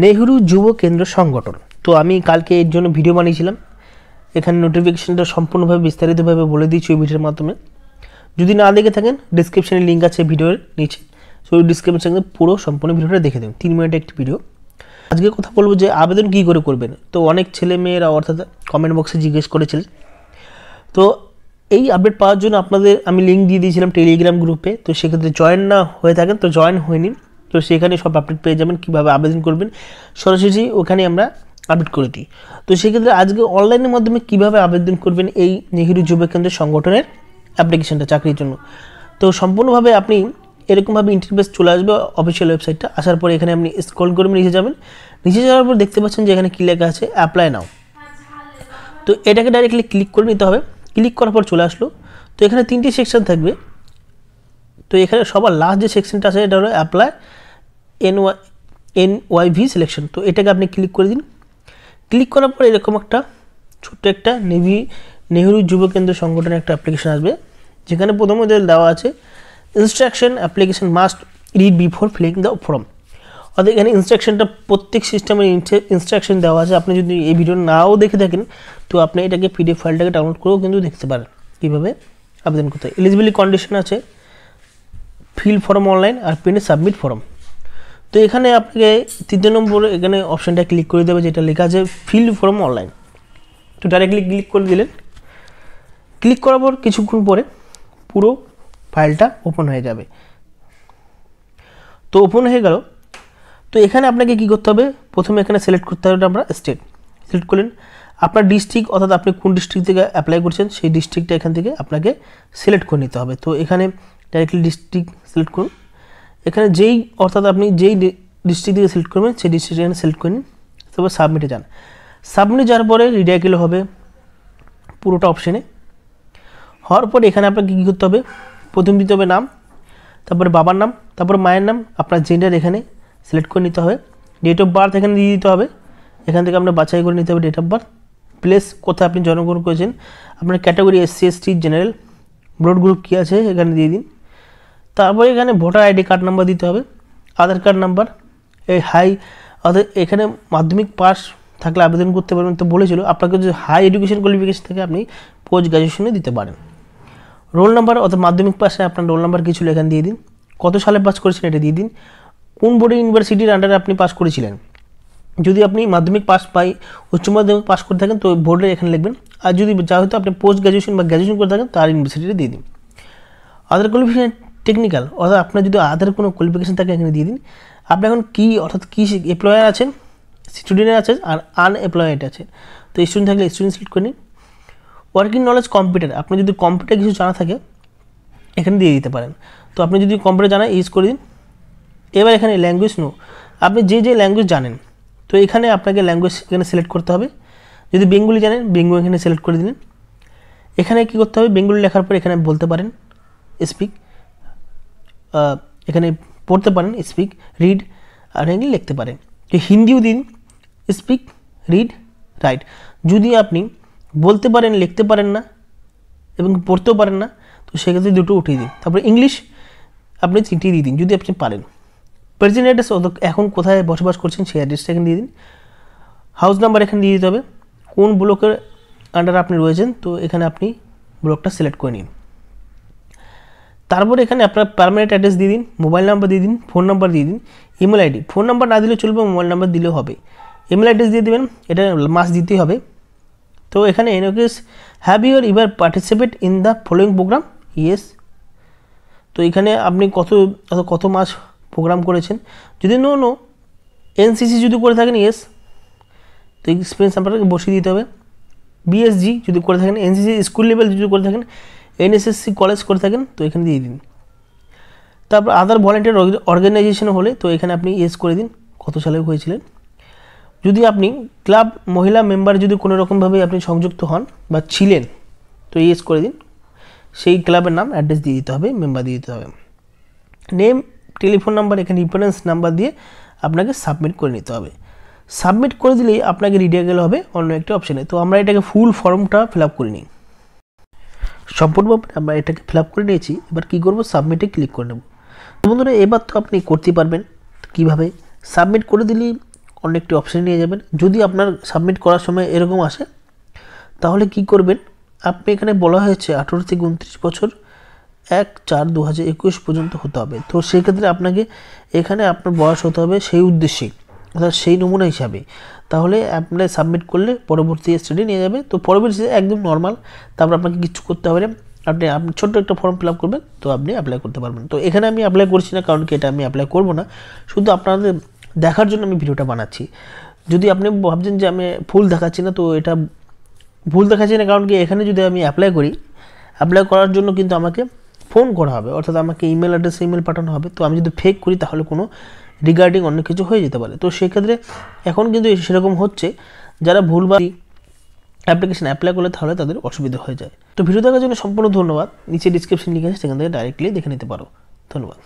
নেহরু যুব কেন্দ্র সংগঠন তো আমি কালকে এর জন্য ভিডিও বানিয়েছিলাম এখানে নোটিফিকেশানটা সম্পূর্ণভাবে বিস্তারিতভাবে বলে দিয়েছি ওই ভিডিওর মাধ্যমে যদি না দেখে থাকেন ডিসক্রিপশানে লিঙ্ক আছে ভিডিওর নিচে সো ওই ডিসক্রিপশানে পুরো সম্পূর্ণ ভিডিওটা দেখে দেবেন তিন মিনিটের একটি ভিডিও আজকে কথা বলবো যে আবেদন কী করে করবেন তো অনেক ছেলে মেয়েরা অর্থাৎ কমেন্ট বক্সে জিজ্ঞেস করেছিলেন তো এই আপডেট পাওয়ার জন্য আপনাদের আমি লিঙ্ক দিয়ে দিয়েছিলাম টেলিগ্রাম গ্রুপে তো সেক্ষেত্রে জয়েন না হয়ে থাকেন তো জয়েন হয়ে নিন তো সেখানে সব আপডেট পেয়ে যাবেন কীভাবে আবেদন করবেন সরাসরি ওখানে আমরা আপডেট করে দিই তো সেক্ষেত্রে আজকে অনলাইনের মাধ্যমে কিভাবে আবেদন করবেন এই নেহেরু যুব কেন্দ্রের সংগঠনের অ্যাপ্লিকেশনটা চাকরির জন্য তো সম্পূর্ণভাবে আপনি এরকমভাবে ইন্টারফেস চলে আসবে অফিসিয়াল ওয়েবসাইটটা আসার পরে এখানে আপনি স্ক্রল করে নিচে যাবেন নিচে যাওয়ার পর দেখতে পাচ্ছেন যে এখানে কী লেখা আছে অ্যাপ্লাই নাও তো এটাকে ডাইরেক্টলি ক্লিক করে নিতে হবে ক্লিক করার পর চলে আসলো তো এখানে তিনটি সেকশন থাকবে তো এখানে সবার লাস্ট যে সেকশনটা আছে এটা হলো apply N Y N Y V selection তো এটাকে আপনি ক্লিক করে দিন ক্লিক করার পর এরকম একটা ছোট্ট একটা নেভি নেহরু যুব কেন্দ্র সংগঠনের একটা অ্যাপ্লিকেশন আসবে যেখানে প্রথমে ওদের দেওয়া আছে instruction application must read before filling the form অর্থাৎ এখানে ইনস্ট্রাকশনটা প্রত্যেক সিস্টেমের ইনস্ট্রাকশন দেওয়া আছে আপনি যদি এই ভিডিও নাও দেখে থাকেন তো আপনি এটাকে পিডিএফ ফাইলটাকে ডাউনলোড করেও কিন্তু দেখতে পারেন কীভাবে আবেদন করতে এলিজিবিলি কন্ডিশন আছে ফিল ফর্ম অনলাইন আর পেনে সাবমিট ফর্ম তো এখানে আপনাকে তৃতীয় নম্বর এখানে অপশানটা ক্লিক করে দেবে যেটা লেখা আছে ফিল ফর্ম অনলাইন তো ডাইরেক্টলি ক্লিক করে দিলেন ক্লিক করার পর কিছুক্ষণ পরে পুরো ফাইলটা ওপেন হয়ে যাবে তো ওপেন হয়ে গেল তো এখানে আপনাকে কি করতে হবে প্রথমে এখানে সিলেক্ট করতে হবে আমরা স্টেট সিলেক্ট করলেন আপনার ডিস্ট্রিক্ট অর্থাৎ আপনি কোন ডিস্ট্রিক্ট থেকে অ্যাপ্লাই করছেন সেই ডিস্ট্রিক্টটা এখান থেকে আপনাকে সিলেক্ট করে নিতে হবে তো এখানে ডাইরেক্টলি ডিস্ট্রিক্ট সিলেক্ট করুন এখানে যেই অর্থাৎ আপনি যেই ডিস্ট্রিক্ট থেকে সিলেক্ট করবেন সেই ডিস্ট্রিক্ট এখানে সিলেক্ট করে নিন তারপর সাবমিটে যান সাবমিটে যাওয়ার পরে রিডাইকেল হবে পুরোটা অপশানে হওয়ার পরে এখানে আপনাকে কী করতে হবে প্রথম দিতে হবে নাম তারপরে বাবার নাম তারপরে মায়ের নাম আপনার জেন্ডার এখানে সিলেক্ট করে নিতে হবে ডেট অফ বার্থ এখানে দিয়ে দিতে হবে এখান থেকে আপনার বাছাই করে নিতে হবে ডেট অফ বার্থ প্লেস কোথায় আপনি জন্মগ্রহণ করেছেন আপনার category SC ST general blood group কী আছে এখানে দিয়ে দিন তারপরে এখানে ভোটার আইডি কার্ড নাম্বার দিতে হবে আধার কার্ড নাম্বার এই হাই অর্থাৎ এখানে মাধ্যমিক পাস থাকলে আবেদন করতে পারবেন তো বলেছিল আপনাকে যদি হাই এডুকেশন কোয়ালিফিকেশন থেকে আপনি পোস্ট গ্র্যাজুয়েশনে দিতে পারেন রোল নাম্বার অর্থাৎ মাধ্যমিক পাশে আপনার রোল নাম্বার কিছু এখানে দিয়ে দিন কত সালে পাস করেছিলেন এটা দিয়ে দিন কোন বোর্ডে ইউনিভার্সিটির আন্ডারে আপনি পাস করেছিলেন যদি আপনি মাধ্যমিক পাস পাই উচ্চ মাধ্যমিক পাস করে থাকেন তো বোর্ডে এখানে লিখবেন আর যদি যা হয়তো আপনি পোস্ট গ্র্যাজুয়েশন বা গ্র্যাজুয়েশন করে থাকেন তার ইউনিভার্সিটিতে দিয়ে দিন আদার কোয়ালিফিকেশন টেকনিক্যাল অর্থাৎ আপনার যদি আদার কোনো কোয়ালিফিকেশান থাকে এখানে দিয়ে দিন আপনি এখন কী অর্থাৎ কী এমপ্লয়ার আছেন স্টুডেন্ট আছে আর আনএমপ্লয়েড আছে তো স্টুডেন্ট থাকলে স্টুডেন্ট সিলেক্ট করে নিন ওয়ার্কিং নলেজ কম্পিউটার আপনি যদি কম্পিউটার কিছু জানা থাকে এখানে দিয়ে দিতে পারেন তো আপনি যদি কম্পিউটার জানা ইউজ করে দিন এবার এখানে ল্যাঙ্গুয়েজ নো আপনি যে যে ল্যাঙ্গুয়েজ জানেন তো এখানে আপনাকে ল্যাঙ্গুয়েজ এখানে সিলেক্ট করতে হবে যদি বেঙ্গলি জানেন বেঙ্গলি এখানে সিলেক্ট করে দিলেন এখানে কি করতে হবে বেঙ্গলি লেখার পর এখানে বলতে পারেন স্পিক এখানে পড়তে পারেন স্পিক রিড আর লিখতে পারেন যে হিন্দিও দিন স্পিক রিড রাইট যদি আপনি বলতে পারেন লিখতে পারেন না এবং পড়তেও পারেন না তো সেক্ষেত্রে দুটো উঠিয়ে দিন তারপরে ইংলিশ আপনি চিঠি দিয়ে দিন যদি আপনি পারেন প্রেজেন্ট অ্যাড্রেস এখন কোথায় বসবাস করছেন সেই অ্যাড্রেসটা এখানে দিয়ে দিন হাউস নাম্বার এখানে দিয়ে দিতে হবে কোন ব্লকের আন্ডারে আপনি রয়েছেন তো এখানে আপনি ব্লকটা সিলেক্ট করে নিন তারপর এখানে আপনার পারমানেন্ট অ্যাড্রেস দিয়ে দিন মোবাইল নাম্বার দিয়ে দিন ফোন নাম্বার দিয়ে দিন ইমেল আইডি ফোন নাম্বার না দিলে চলবে মোবাইল নাম্বার দিলেও হবে ইমেল অ্যাড্রেস দিয়ে দেবেন এটা মাস দিতেই হবে তো এখানে এনোকেস have your ever participate in the following programme yes তো এখানে আপনি কত কত মাস প্রোগ্রাম করেছেন যদি নো নো এনসিসি যদি করে থাকেন ইয়েস তো এক্সপিরিয়েন্স আপনাকে বসিয়ে দিতে হবে বিএসজি যদি করে থাকেন এনসিসি স্কুল লেভেল যদি করে থাকেন এনএসএসসি কলেজ করে থাকেন তো এখানে দিয়ে দিন তারপর আদার ভলেন্টিয়ার অর্গানাইজেশন হলে তো এখানে আপনি এস করে দিন কত সালে হয়েছিলেন যদি আপনি ক্লাব মহিলা মেম্বার যদি কোনো রকমভাবে আপনি সংযুক্ত হন বা ছিলেন তো এস করে দিন সেই ক্লাবের নাম অ্যাড্রেস দিয়ে দিতে হবে মেম্বার দিয়ে দিতে হবে নেম টেলিফোন নাম্বার এখানে রিফারেন্স নাম্বার দিয়ে আপনাকে সাবমিট করে নিতে হবে সাবমিট করে দিলেই আপনাকে রিডিয়া গেলে হবে অন্য একটা অপশানে তো আমরা এটাকে ফুল ফর্মটা ফিল আপ করে নিই সম্পূর্ণভাবে আমরা এটাকে ফিল করে নিয়েছি এবার কী করবো সাবমিটে ক্লিক করে নেব তো বন্ধুরা এবার তো আপনি করতে পারবেন কিভাবে সাবমিট করে দিলেই অনেকটি অপশান নিয়ে যাবেন যদি আপনার সাবমিট করার সময় এরকম আসে তাহলে কি করবেন আপনি এখানে বলা হয়েছে আঠেরো থেকে উনত্রিশ বছর এক চার দু হাজার একুশ পর্যন্ত হতে হবে তো সেক্ষেত্রে আপনাকে এখানে আপনার বয়স হতে হবে সেই উদ্দেশ্যেই অর্থাৎ সেই নমুনা হিসাবে তাহলে অ্যাপ্লাই সাবমিট করলে পরবর্তী স্টেডে নিয়ে যাবে তো পরবর্তী একদম নর্মাল তারপর আপনাকে কিছু করতে হবে আপনি আপনি ছোট্ট একটা ফর্ম ফিল আপ করবেন তো আপনি অ্যাপ্লাই করতে পারবেন তো এখানে আমি অ্যাপ্লাই করছি না কারণ কি এটা আমি অ্যাপ্লাই করবো না শুধু আপনাদের দেখার জন্য আমি ভিডিওটা বানাচ্ছি যদি আপনি ভাবছেন যে আমি ভুল দেখাচ্ছি না তো এটা ভুল দেখাচ্ছি না কারণ কি এখানে যদি আমি অ্যাপ্লাই করি অ্যাপ্লাই করার জন্য কিন্তু আমাকে ফোন করা হবে অর্থাৎ আমাকে ইমেল অ্যাড্রেসে ইমেল পাঠানো হবে তো আমি যদি ফেক করি তাহলে কোনো রিগার্ডিং অনেক কিছু হয়ে যেতে পারে তো সেক্ষেত্রে এখন কিন্তু সেরকম হচ্ছে যারা ভুলবার অ্যাপ্লিকেশন অ্যাপ্লাই করলে তাহলে তাদের অসুবিধা হয়ে যায় তো ভিডিও দেখার জন্য সম্পূর্ণ ধন্যবাদ নিচে ডিসক্রিপশন লিখে সেখান থেকে ডাইরেক্টলি দেখে নিতে পারো ধন্যবাদ